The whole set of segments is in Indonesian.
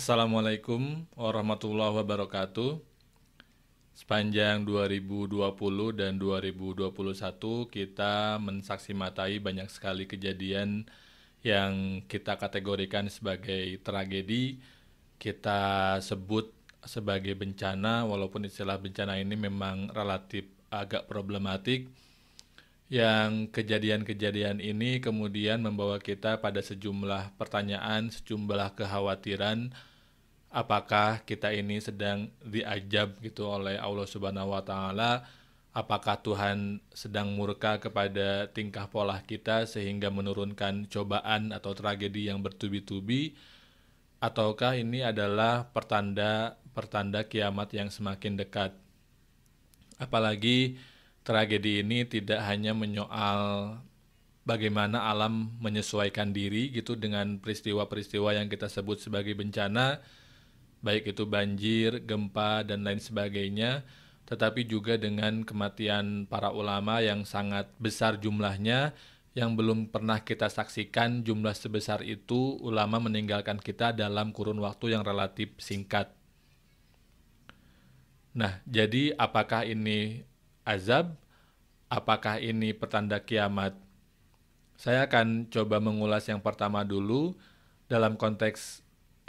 Assalamualaikum warahmatullahi wabarakatuh. Sepanjang 2020 dan 2021 kita mensaksi matai banyak sekali kejadian yang kita kategorikan sebagai tragedi, kita sebut sebagai bencana walaupun istilah bencana ini memang relatif agak problematik yang kejadian-kejadian ini kemudian membawa kita pada sejumlah pertanyaan, sejumlah kekhawatiran apakah kita ini sedang diajab gitu oleh Allah Subhanahu wa taala apakah Tuhan sedang murka kepada tingkah pola kita sehingga menurunkan cobaan atau tragedi yang bertubi-tubi ataukah ini adalah pertanda pertanda kiamat yang semakin dekat apalagi tragedi ini tidak hanya menyoal bagaimana alam menyesuaikan diri gitu dengan peristiwa-peristiwa yang kita sebut sebagai bencana baik itu banjir, gempa, dan lain sebagainya, tetapi juga dengan kematian para ulama yang sangat besar jumlahnya, yang belum pernah kita saksikan jumlah sebesar itu ulama meninggalkan kita dalam kurun waktu yang relatif singkat. Nah, jadi apakah ini azab? Apakah ini pertanda kiamat? Saya akan coba mengulas yang pertama dulu dalam konteks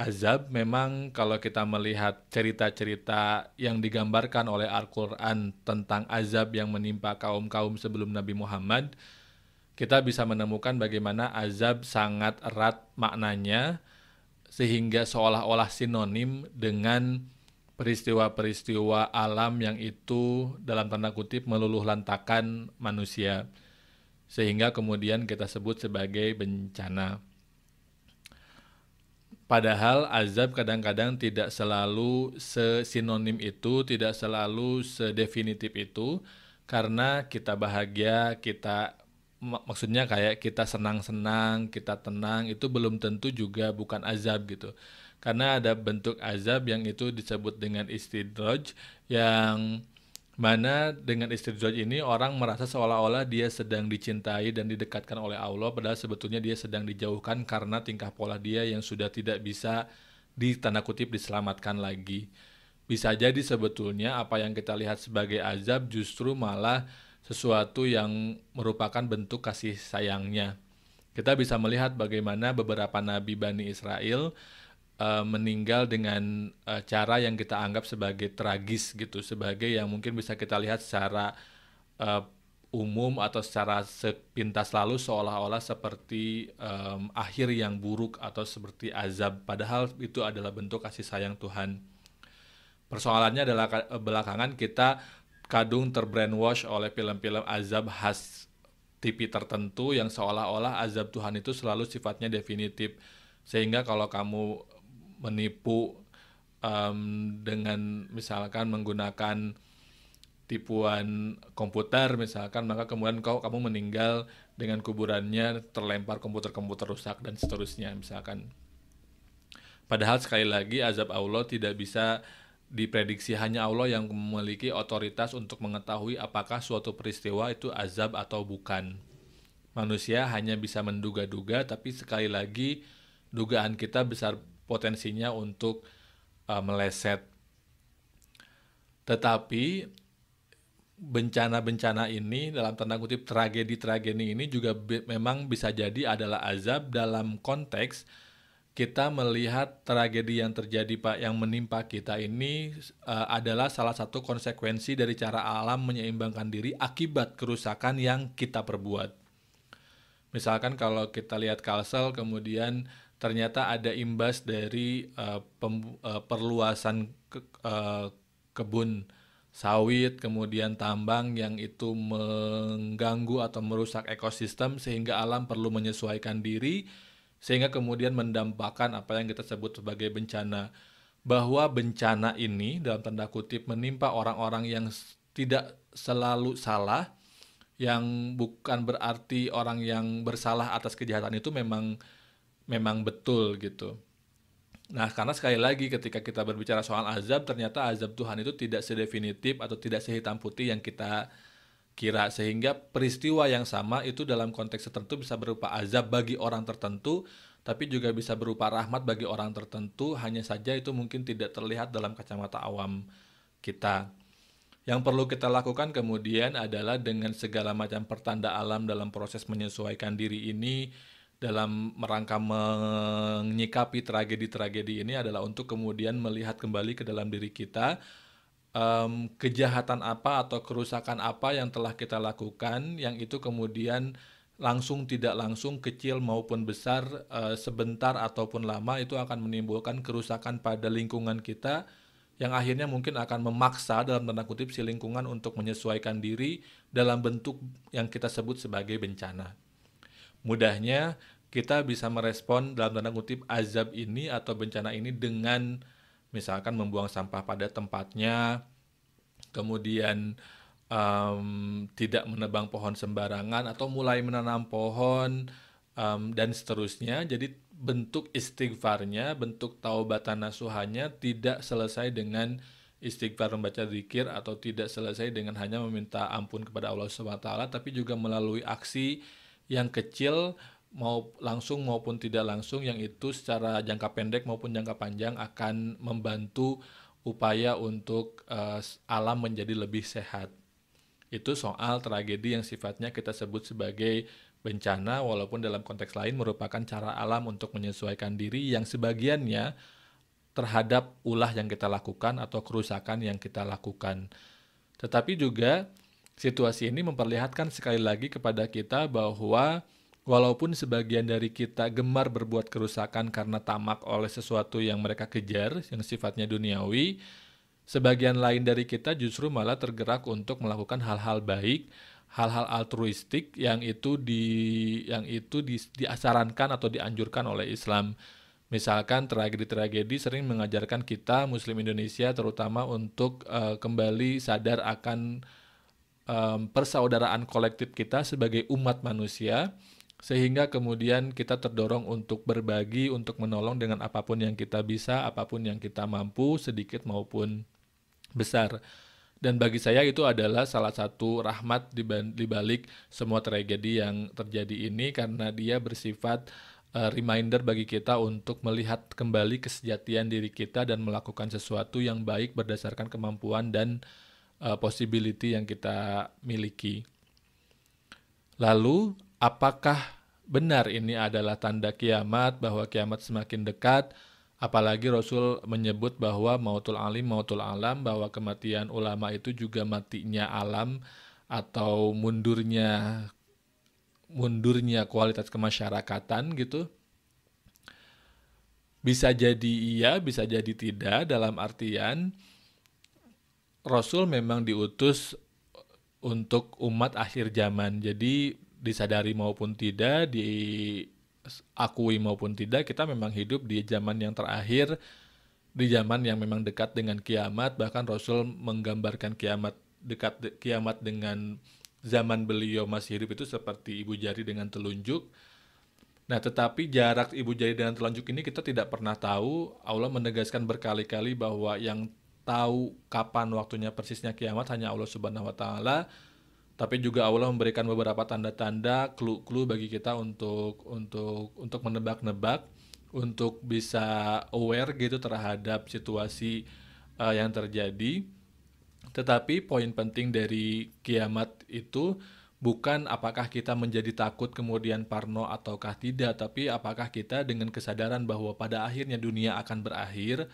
azab memang kalau kita melihat cerita-cerita yang digambarkan oleh Al-Qur'an tentang azab yang menimpa kaum-kaum sebelum Nabi Muhammad, kita bisa menemukan bagaimana azab sangat erat maknanya sehingga seolah-olah sinonim dengan peristiwa-peristiwa alam yang itu dalam tanda kutip meluluh lantakan manusia sehingga kemudian kita sebut sebagai bencana. Padahal azab kadang-kadang tidak selalu sesinonim itu, tidak selalu sedefinitif itu, karena kita bahagia, kita mak maksudnya kayak kita senang-senang, kita tenang, itu belum tentu juga bukan azab gitu. Karena ada bentuk azab yang itu disebut dengan istidroj yang mana dengan istri George ini orang merasa seolah-olah dia sedang dicintai dan didekatkan oleh Allah padahal sebetulnya dia sedang dijauhkan karena tingkah pola dia yang sudah tidak bisa di tanda kutip diselamatkan lagi. Bisa jadi sebetulnya apa yang kita lihat sebagai azab justru malah sesuatu yang merupakan bentuk kasih sayangnya. Kita bisa melihat bagaimana beberapa nabi Bani Israel Eh, meninggal dengan uh, cara yang kita anggap sebagai tragis gitu, sebagai yang mungkin bisa kita lihat secara uh, umum atau secara sepintas lalu seolah-olah seperti um, akhir yang buruk atau seperti azab, padahal itu adalah bentuk kasih sayang Tuhan. Persoalannya adalah belakangan kita kadung terbrainwash oleh film-film azab khas TV tertentu yang seolah-olah azab Tuhan itu selalu sifatnya definitif sehingga kalau kamu menipu um, dengan misalkan menggunakan tipuan komputer misalkan maka kemudian kau kamu meninggal dengan kuburannya terlempar komputer-komputer rusak dan seterusnya misalkan padahal sekali lagi azab Allah tidak bisa diprediksi hanya Allah yang memiliki otoritas untuk mengetahui apakah suatu peristiwa itu azab atau bukan manusia hanya bisa menduga-duga tapi sekali lagi dugaan kita besar potensinya untuk uh, meleset. Tetapi bencana-bencana ini dalam tanda kutip tragedi-tragedi ini juga bi memang bisa jadi adalah azab dalam konteks kita melihat tragedi yang terjadi Pak yang menimpa kita ini uh, adalah salah satu konsekuensi dari cara alam menyeimbangkan diri akibat kerusakan yang kita perbuat. Misalkan kalau kita lihat Kalsel kemudian ternyata ada imbas dari uh, pem, uh, perluasan ke, uh, kebun sawit kemudian tambang yang itu mengganggu atau merusak ekosistem sehingga alam perlu menyesuaikan diri sehingga kemudian mendampakkan apa yang kita sebut sebagai bencana bahwa bencana ini dalam tanda kutip menimpa orang-orang yang tidak selalu salah yang bukan berarti orang yang bersalah atas kejahatan itu memang memang betul gitu. Nah, karena sekali lagi ketika kita berbicara soal azab, ternyata azab Tuhan itu tidak sedefinitif atau tidak sehitam putih yang kita kira sehingga peristiwa yang sama itu dalam konteks tertentu bisa berupa azab bagi orang tertentu tapi juga bisa berupa rahmat bagi orang tertentu hanya saja itu mungkin tidak terlihat dalam kacamata awam kita. Yang perlu kita lakukan kemudian adalah dengan segala macam pertanda alam dalam proses menyesuaikan diri ini dalam merangka menyikapi tragedi-tragedi ini adalah untuk kemudian melihat kembali ke dalam diri kita um, kejahatan apa atau kerusakan apa yang telah kita lakukan yang itu kemudian langsung tidak langsung kecil maupun besar uh, sebentar ataupun lama itu akan menimbulkan kerusakan pada lingkungan kita yang akhirnya mungkin akan memaksa dalam tanda kutip si lingkungan untuk menyesuaikan diri dalam bentuk yang kita sebut sebagai bencana mudahnya kita bisa merespon dalam tanda kutip azab ini atau bencana ini dengan misalkan membuang sampah pada tempatnya, kemudian um, tidak menebang pohon sembarangan atau mulai menanam pohon um, dan seterusnya. Jadi bentuk istighfarnya, bentuk taubatan nasuhannya tidak selesai dengan istighfar membaca zikir atau tidak selesai dengan hanya meminta ampun kepada Allah SWT tapi juga melalui aksi yang kecil mau langsung maupun tidak langsung yang itu secara jangka pendek maupun jangka panjang akan membantu upaya untuk uh, alam menjadi lebih sehat. Itu soal tragedi yang sifatnya kita sebut sebagai bencana walaupun dalam konteks lain merupakan cara alam untuk menyesuaikan diri yang sebagiannya terhadap ulah yang kita lakukan atau kerusakan yang kita lakukan. Tetapi juga Situasi ini memperlihatkan sekali lagi kepada kita bahwa walaupun sebagian dari kita gemar berbuat kerusakan karena tamak oleh sesuatu yang mereka kejar, yang sifatnya duniawi, sebagian lain dari kita justru malah tergerak untuk melakukan hal-hal baik, hal-hal altruistik yang itu di yang itu di, diasarankan atau dianjurkan oleh Islam. Misalkan tragedi-tragedi sering mengajarkan kita Muslim Indonesia terutama untuk uh, kembali sadar akan um, persaudaraan kolektif kita sebagai umat manusia sehingga kemudian kita terdorong untuk berbagi, untuk menolong dengan apapun yang kita bisa, apapun yang kita mampu, sedikit maupun besar. Dan bagi saya itu adalah salah satu rahmat di balik semua tragedi yang terjadi ini karena dia bersifat uh, reminder bagi kita untuk melihat kembali kesejatian diri kita dan melakukan sesuatu yang baik berdasarkan kemampuan dan uh, possibility yang kita miliki. Lalu, apakah benar ini adalah tanda kiamat bahwa kiamat semakin dekat? Apalagi Rasul menyebut bahwa mautul alim, mautul alam, bahwa kematian ulama itu juga matinya alam atau mundurnya mundurnya kualitas kemasyarakatan gitu. Bisa jadi iya, bisa jadi tidak dalam artian Rasul memang diutus untuk umat akhir zaman. Jadi disadari maupun tidak, diakui maupun tidak, kita memang hidup di zaman yang terakhir, di zaman yang memang dekat dengan kiamat. Bahkan Rasul menggambarkan kiamat dekat de kiamat dengan zaman beliau masih hidup itu seperti ibu jari dengan telunjuk. Nah, tetapi jarak ibu jari dengan telunjuk ini kita tidak pernah tahu. Allah menegaskan berkali-kali bahwa yang tahu kapan waktunya persisnya kiamat hanya Allah Subhanahu wa taala. Tapi juga Allah memberikan beberapa tanda-tanda, clue-clue bagi kita untuk untuk untuk menebak-nebak, untuk bisa aware gitu terhadap situasi uh, yang terjadi. Tetapi poin penting dari kiamat itu bukan apakah kita menjadi takut kemudian parno ataukah tidak, tapi apakah kita dengan kesadaran bahwa pada akhirnya dunia akan berakhir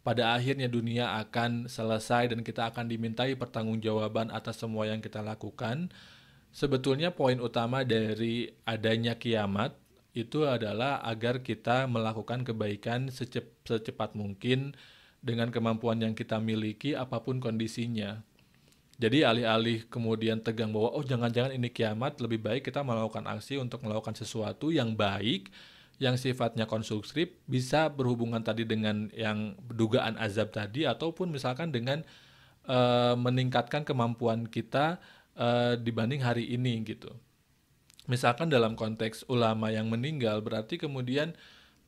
pada akhirnya dunia akan selesai dan kita akan dimintai pertanggungjawaban atas semua yang kita lakukan. Sebetulnya poin utama dari adanya kiamat itu adalah agar kita melakukan kebaikan secep secepat mungkin dengan kemampuan yang kita miliki apapun kondisinya. Jadi alih-alih kemudian tegang bahwa oh jangan-jangan ini kiamat, lebih baik kita melakukan aksi untuk melakukan sesuatu yang baik yang sifatnya konstruktif bisa berhubungan tadi dengan yang dugaan azab tadi ataupun misalkan dengan e, meningkatkan kemampuan kita e, dibanding hari ini gitu. Misalkan dalam konteks ulama yang meninggal berarti kemudian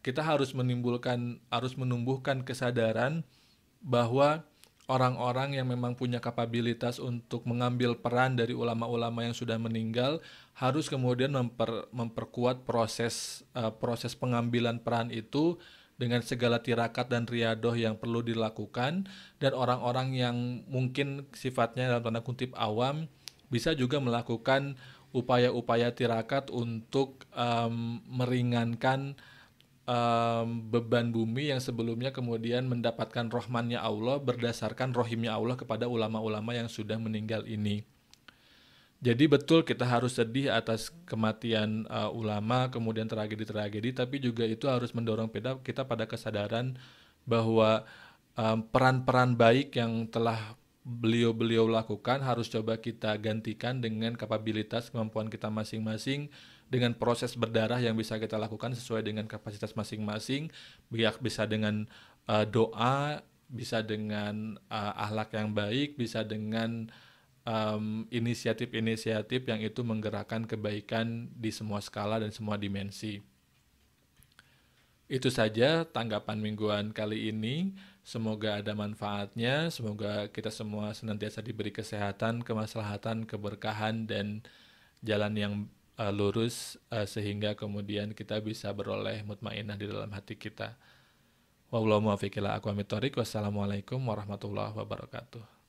kita harus menimbulkan harus menumbuhkan kesadaran bahwa orang-orang yang memang punya kapabilitas untuk mengambil peran dari ulama-ulama yang sudah meninggal harus kemudian memper, memperkuat proses uh, proses pengambilan peran itu dengan segala tirakat dan riadoh yang perlu dilakukan dan orang-orang yang mungkin sifatnya dalam tanda kutip awam bisa juga melakukan upaya-upaya tirakat untuk um, meringankan um, beban bumi yang sebelumnya kemudian mendapatkan rohmannya Allah berdasarkan rohimnya Allah kepada ulama-ulama yang sudah meninggal ini. Jadi betul kita harus sedih atas kematian uh, ulama, kemudian tragedi-tragedi, tapi juga itu harus mendorong kita pada kesadaran bahwa eh, peran-peran um, baik yang telah beliau-beliau lakukan harus coba kita gantikan dengan kapabilitas kemampuan kita masing-masing, dengan proses berdarah yang bisa kita lakukan sesuai dengan kapasitas masing-masing, biar bisa dengan uh, doa, bisa dengan uh, ahlak yang baik, bisa dengan inisiatif inisiatif-inisiatif yang itu menggerakkan kebaikan di semua skala dan semua dimensi. Itu saja tanggapan mingguan kali ini. Semoga ada manfaatnya, semoga kita semua senantiasa diberi kesehatan, kemaslahatan, keberkahan, dan jalan yang uh, lurus uh, sehingga kemudian kita bisa beroleh mutmainah di dalam hati kita. Wassalamualaikum warahmatullahi wabarakatuh.